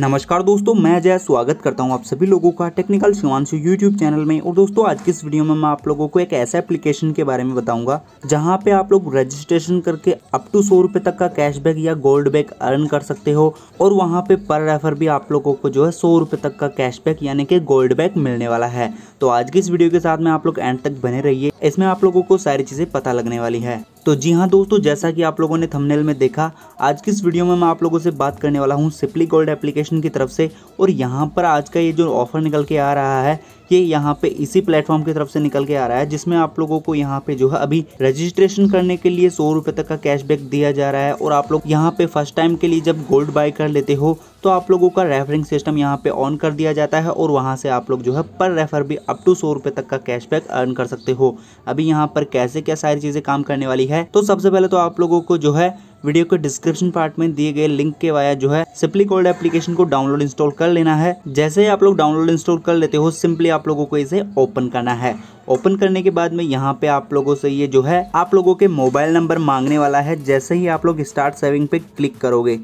नमस्कार दोस्तों मैं जय स्वागत करता हूं आप सभी लोगों का टेक्निकल शिवानशु यूट्यूब चैनल में और दोस्तों आज की इस वीडियो में मैं आप लोगों को एक ऐसा एप्लीकेशन के बारे में बताऊंगा जहां पे आप लोग रजिस्ट्रेशन करके अप टू सौ रुपये तक का कैशबैक या गोल्ड बैक अर्न कर सकते हो और वहां पे पर रेफर भी आप लोगों को जो है सौ रुपये तक का कैशबैक यानी कि गोल्ड बैक मिलने वाला है तो आज की इस वीडियो के साथ में आप लोग एंड तक बने रहिए इसमें आप लोगों को सारी चीज़ें पता लगने वाली है तो जी हाँ दोस्तों जैसा कि आप लोगों ने थंबनेल में देखा आज की इस वीडियो में मैं आप लोगों से बात करने वाला हूँ सिपली गोल्ड एप्लीकेशन की तरफ से और यहाँ पर आज का ये जो ऑफर निकल के आ रहा है ये यहाँ पे इसी प्लेटफॉर्म की तरफ से निकल के आ रहा है जिसमें आप लोगों को यहाँ पे जो है अभी रजिस्ट्रेशन करने के लिए सौ रुपये तक का कैशबैक दिया जा रहा है और आप लोग यहाँ पे फर्स्ट टाइम के लिए जब गोल्ड बाय कर लेते हो तो आप लोगों का रेफरिंग सिस्टम यहाँ पे ऑन कर दिया जाता है और वहाँ से आप लोग जो है पर रेफर भी अप टू सौ तक का कैशबैक अर्न कर सकते हो अभी यहाँ पर कैसे क्या सारी चीज़ें काम करने वाली है है तो सबसे पहले तो आप लोगों को जो है वीडियो के डिस्क्रिप्शन पार्ट में दिए गए लिंक के वाया जो है सिंपली कोल्ड एप्लीकेशन को डाउनलोड इंस्टॉल कर लेना है जैसे ही आप लोग डाउनलोड इंस्टॉल कर लेते हो सिंपली आप लोगों को इसे ओपन करना है ओपन करने के बाद में यहाँ पे आप लोगों से ये जो है आप लोगों के मोबाइल नंबर मांगने वाला है जैसे ही आप लोग स्टार्ट सेविंग पे क्लिक करोगे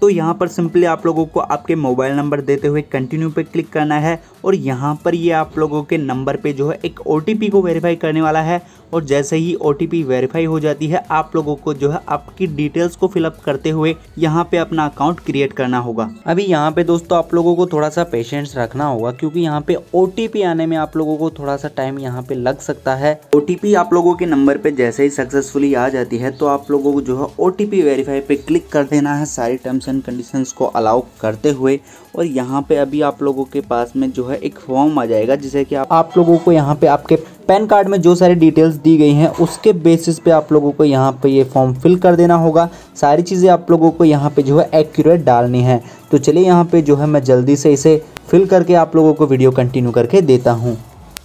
तो यहाँ पर सिंपली आप लोगों को आपके मोबाइल नंबर देते हुए कंटिन्यू पे क्लिक करना है और यहाँ पर ये आप लोगों के नंबर पे जो है एक ओ को वेरीफाई करने वाला है और जैसे ही ओ वेरीफाई हो जाती है आप लोगों को जो है आपकी डिटेल्स को फिलअप करते हुए यहाँ पे अपना अकाउंट क्रिएट करना होगा अभी यहाँ पे दोस्तों आप लोगों को थोड़ा सा पेशेंस रखना होगा क्योंकि यहाँ पे ओ आने में आप लोगों को थोड़ा सा टाइम यहाँ पे लग सकता है ओ आप लोगों के नंबर पे जैसे ही सक्सेसफुली आ जाती है तो आप लोगों को जो है ओ वेरीफाई पे क्लिक कर देना है सारी टर्म्स एंड कंडीशन को अलाउ करते हुए और यहाँ पे अभी आप लोगों के पास में जो है एक फॉर्म आ जाएगा जिसे कि आप, आप लोगों को यहाँ पे आपके पैन कार्ड में जो सारी डिटेल्स दी गई हैं उसके बेसिस पे आप लोगों को यहाँ पे ये फॉर्म फिल कर देना होगा सारी चीज़ें आप लोगों को यहाँ पे जो है एक्यूरेट डालनी है तो चलिए यहाँ पे जो है मैं जल्दी से इसे फिल करके आप लोगों को वीडियो कंटिन्यू करके देता हूँ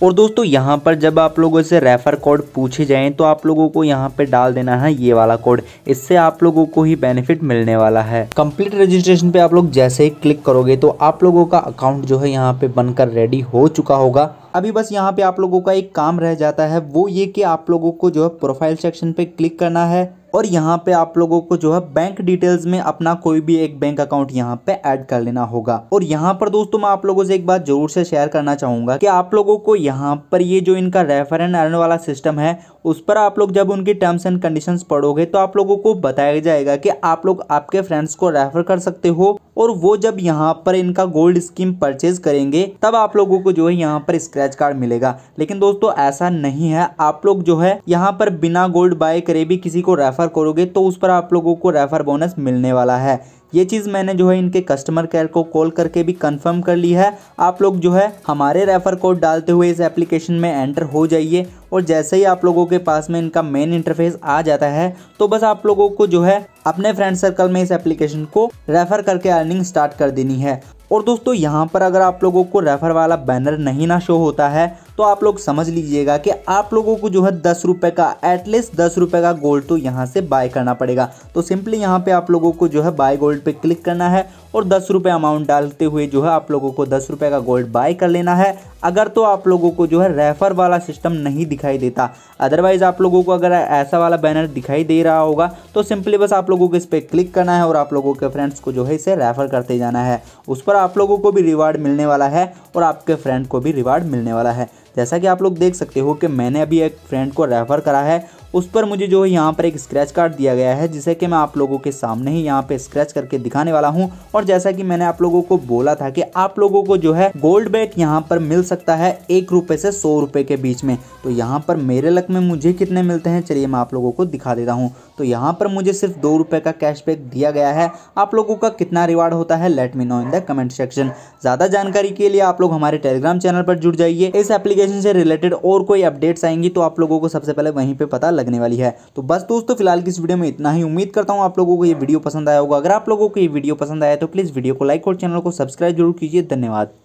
और दोस्तों यहाँ पर जब आप लोगों से रेफ़र कोड पूछे जाएँ तो आप लोगों को यहाँ पे डाल देना है ये वाला कोड इससे आप लोगों को ही बेनिफिट मिलने वाला है कंप्लीट रजिस्ट्रेशन पे आप लोग जैसे ही क्लिक करोगे तो आप लोगों का अकाउंट जो है यहाँ पे बनकर रेडी हो चुका होगा अभी बस यहाँ पे आप लोगों का एक काम रह जाता है वो ये कि आप लोगों को जो है प्रोफाइल सेक्शन पे क्लिक करना है और यहाँ पे आप लोगों को जो है बैंक डिटेल्स में अपना कोई भी एक बैंक अकाउंट यहाँ पे ऐड कर लेना होगा और यहाँ पर दोस्तों मैं आप लोगों से एक बात जरूर से शेयर करना चाहूंगा कि आप लोगों को यहाँ पर ये जो इनका रेफर एंड अर्न वाला सिस्टम है उस पर आप लोग जब उनकी टर्म्स एंड कंडीशंस पढ़ोगे तो आप लोगों को बताया जाएगा कि आप लोग आपके फ्रेंड्स को रेफर कर सकते हो और वो जब यहाँ पर इनका गोल्ड स्कीम परचेज करेंगे तब आप लोगों को जो है यहाँ पर स्क्रैच कार्ड मिलेगा लेकिन दोस्तों ऐसा नहीं है आप लोग जो है यहाँ पर बिना गोल्ड बाय करे भी किसी को रेफर करोगे तो उस पर आप लोगों को रेफर बोनस मिलने वाला है ये चीज़ मैंने जो है इनके कस्टमर केयर को कॉल करके भी कंफर्म कर ली है आप लोग जो है हमारे रेफ़र कोड डालते हुए इस एप्लीकेशन में एंटर हो जाइए और जैसे ही आप लोगों के पास में इनका मेन इंटरफेस आ जाता है तो बस आप लोगों को जो है अपने फ्रेंड सर्कल में इस एप्लीकेशन को रेफ़र करके अर्निंग स्टार्ट कर देनी है और दोस्तों यहाँ पर अगर आप लोगों को रेफर वाला बैनर नहीं ना शो होता है तो आप लोग समझ लीजिएगा कि आप लोगों को जो है दस रुपये का एटलीस्ट दस रुपये का गोल्ड तो यहाँ से बाय करना पड़ेगा तो सिंपली यहाँ पे आप लोगों को जो है बाय गोल्ड पे क्लिक करना है और दस रुपये अमाउंट डालते हुए जो है आप लोगों को दस रुपये का गोल्ड बाय कर लेना है अगर तो आप लोगों को जो है रेफर वाला सिस्टम नहीं दिखाई देता अदरवाइज़ आप लोगों को अगर ऐसा वाला बैनर दिखाई दे रहा होगा तो सिंपली बस आप लोगों को इस पर क्लिक करना है और आप लोगों के फ्रेंड्स को जो है इसे रेफर करते जाना है उस पर आप लोगों को भी रिवार्ड मिलने वाला है और आपके फ्रेंड को भी रिवार्ड मिलने वाला है जैसा कि आप लोग देख सकते हो कि मैंने अभी एक फ्रेंड को रेफ़र करा है उस पर मुझे जो है यहाँ पर एक स्क्रैच कार्ड दिया गया है जिसे कि मैं आप लोगों के सामने ही यहाँ पे स्क्रैच करके दिखाने वाला हूँ और जैसा कि मैंने आप लोगों को बोला था कि आप लोगों को जो है गोल्ड बैक यहाँ पर मिल सकता है एक रुपए से सौ रुपए के बीच में तो यहाँ पर मेरे लक में मुझे कितने मिलते हैं चलिए मैं आप लोगों को दिखा देता हूँ तो यहाँ पर मुझे सिर्फ दो रुपए का कैशबैक दिया गया है आप लोगों का कितना रिवार्ड होता है let me know in the comment section ज़्यादा जानकारी के लिए आप लोग हमारे टेलीग्राम चैनल पर जुड़ जाइए इस एप्लीकेशन से रिलेटेड और कोई अपडेट्स आएंगी तो आप लोगों को सबसे पहले वहीं पर पता लगने वाली है तो बस दोस्तों फिलहाल की इस वीडियो में इतना ही उम्मीद करता हूँ आप लोगों को ये वीडियो पसंद आया होगा अगर आप लोगों को ये वीडियो पसंद आया तो प्लीज़ वीडियो को लाइक और चैनल को सब्सक्राइब जरूर कीजिए धन्यवाद